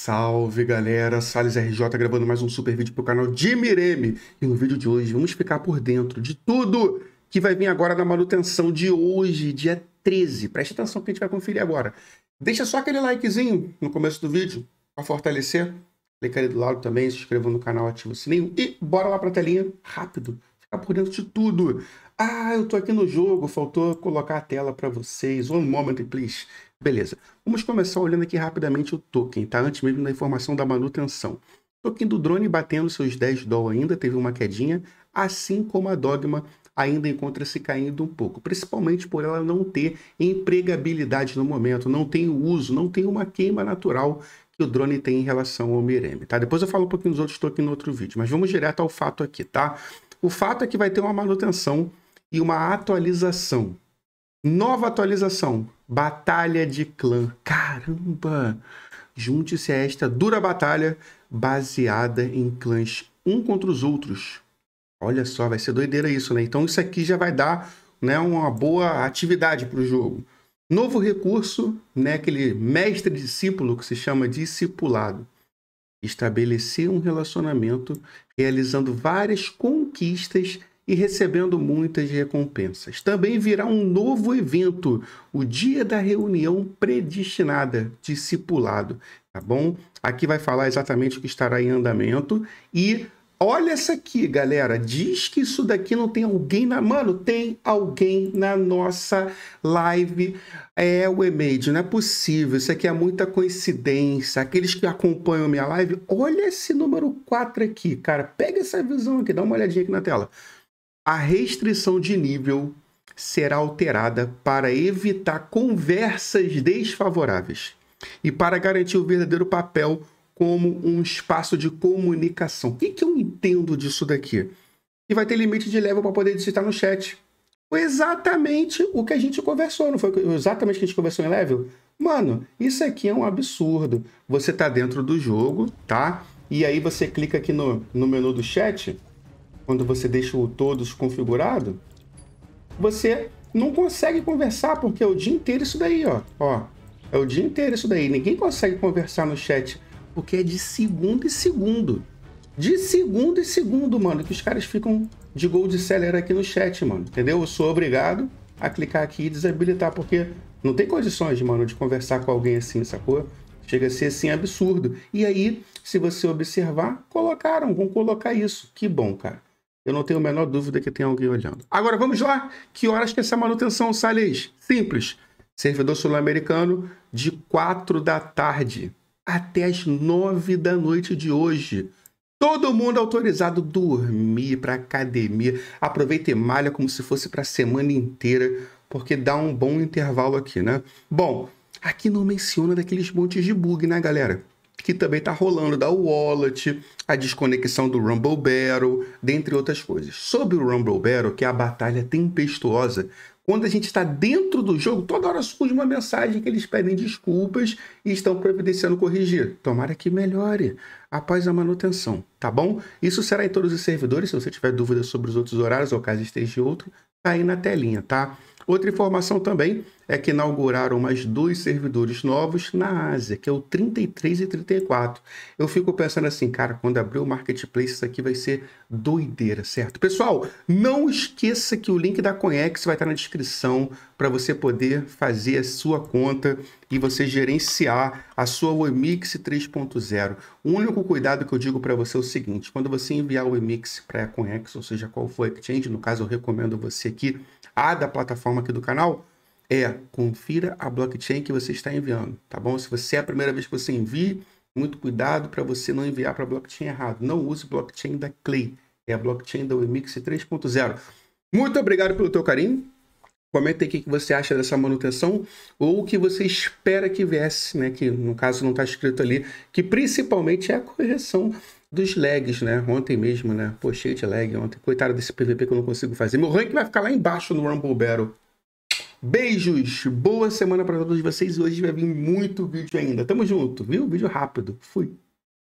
Salve galera, Sales RJ gravando mais um super vídeo para o canal de Mireme. E no vídeo de hoje vamos ficar por dentro de tudo que vai vir agora na manutenção de hoje, dia 13. Preste atenção que a gente vai conferir agora. Deixa só aquele likezinho no começo do vídeo para fortalecer. Clica ali do lado também, se inscreva no canal, ativa o sininho e bora lá para a telinha rápido. Ficar por dentro de tudo. Ah, eu tô aqui no jogo, faltou colocar a tela para vocês. One moment, please. Beleza. Vamos começar olhando aqui rapidamente o token, tá? Antes mesmo da informação da manutenção. token do drone batendo seus 10 dó ainda, teve uma quedinha, assim como a Dogma ainda encontra-se caindo um pouco, principalmente por ela não ter empregabilidade no momento, não tem uso, não tem uma queima natural que o drone tem em relação ao Mireme, tá? Depois eu falo um pouquinho dos outros tokens no outro vídeo, mas vamos direto ao fato aqui, tá? O fato é que vai ter uma manutenção e uma atualização Nova atualização. Batalha de clã. Caramba! Junte-se a esta dura batalha baseada em clãs um contra os outros. Olha só, vai ser doideira isso, né? Então isso aqui já vai dar né, uma boa atividade para o jogo. Novo recurso, né, aquele mestre-discípulo que se chama discipulado. Estabelecer um relacionamento realizando várias conquistas e recebendo muitas recompensas. Também virá um novo evento, o dia da reunião predestinada, discipulado, tá bom? Aqui vai falar exatamente o que estará em andamento e olha essa aqui, galera, diz que isso daqui não tem alguém na, mano, tem alguém na nossa live é o e-mail, não é possível, isso aqui é muita coincidência. Aqueles que acompanham minha live, olha esse número 4 aqui, cara, pega essa visão aqui, dá uma olhadinha aqui na tela a restrição de nível será alterada para evitar conversas desfavoráveis e para garantir o verdadeiro papel como um espaço de comunicação. O que, que eu entendo disso daqui? E vai ter limite de level para poder digitar no chat. Foi exatamente o que a gente conversou, não foi exatamente o que a gente conversou em level? Mano, isso aqui é um absurdo. Você tá dentro do jogo, tá? E aí você clica aqui no, no menu do chat quando você deixa o todos configurado, você não consegue conversar, porque é o dia inteiro isso daí, ó. ó. É o dia inteiro isso daí. Ninguém consegue conversar no chat, porque é de segundo em segundo. De segundo em segundo, mano, que os caras ficam de Gold seller aqui no chat, mano. Entendeu? Eu sou obrigado a clicar aqui e desabilitar, porque não tem condições, mano, de conversar com alguém assim, sacou? Chega a ser assim absurdo. E aí, se você observar, colocaram, vão colocar isso. Que bom, cara. Eu não tenho a menor dúvida que tem alguém olhando. Agora vamos lá. Que horas que é essa manutenção sai, Leis? Simples. Servidor sul-americano, de 4 da tarde até as 9 da noite de hoje. Todo mundo autorizado dormir para academia. Aproveita e malha como se fosse para a semana inteira, porque dá um bom intervalo aqui, né? Bom, aqui não menciona daqueles montes de bug, né, galera? que também está rolando da Wallet, a desconexão do Rumble Battle, dentre outras coisas. Sobre o Rumble Battle, que é a batalha tempestuosa, quando a gente está dentro do jogo, toda hora surge uma mensagem que eles pedem desculpas e estão providenciando corrigir. Tomara que melhore após a manutenção, tá bom? Isso será em todos os servidores. Se você tiver dúvidas sobre os outros horários ou caso esteja de outro, tá aí na telinha, tá? Outra informação também é que inauguraram mais dois servidores novos na Ásia, que é o 33 e 34. Eu fico pensando assim, cara, quando abrir o marketplace, isso aqui vai ser doideira, certo? Pessoal, não esqueça que o link da Conex vai estar na descrição para você poder fazer a sua conta e você gerenciar a sua Wemix 3.0. O único cuidado que eu digo para você é o seguinte, quando você enviar o Wemix para a Conex, ou seja, qual for a exchange, no caso eu recomendo você aqui, a da plataforma aqui do canal, é confira a blockchain que você está enviando, tá bom? Se você é a primeira vez que você envia, muito cuidado para você não enviar para blockchain errado. Não use blockchain da Clay, é a blockchain da Wemix 3.0. Muito obrigado pelo teu carinho. Comenta aqui o que você acha dessa manutenção ou o que você espera que viesse, né? Que no caso não está escrito ali, que principalmente é a correção dos lags, né? Ontem mesmo, né? Pô, cheio de lag ontem. Coitado desse PVP que eu não consigo fazer. Meu rank vai ficar lá embaixo no Rumble Battle. Beijos, boa semana para todos vocês. Hoje vai vir muito vídeo ainda. Tamo junto, viu? Vídeo rápido. Fui.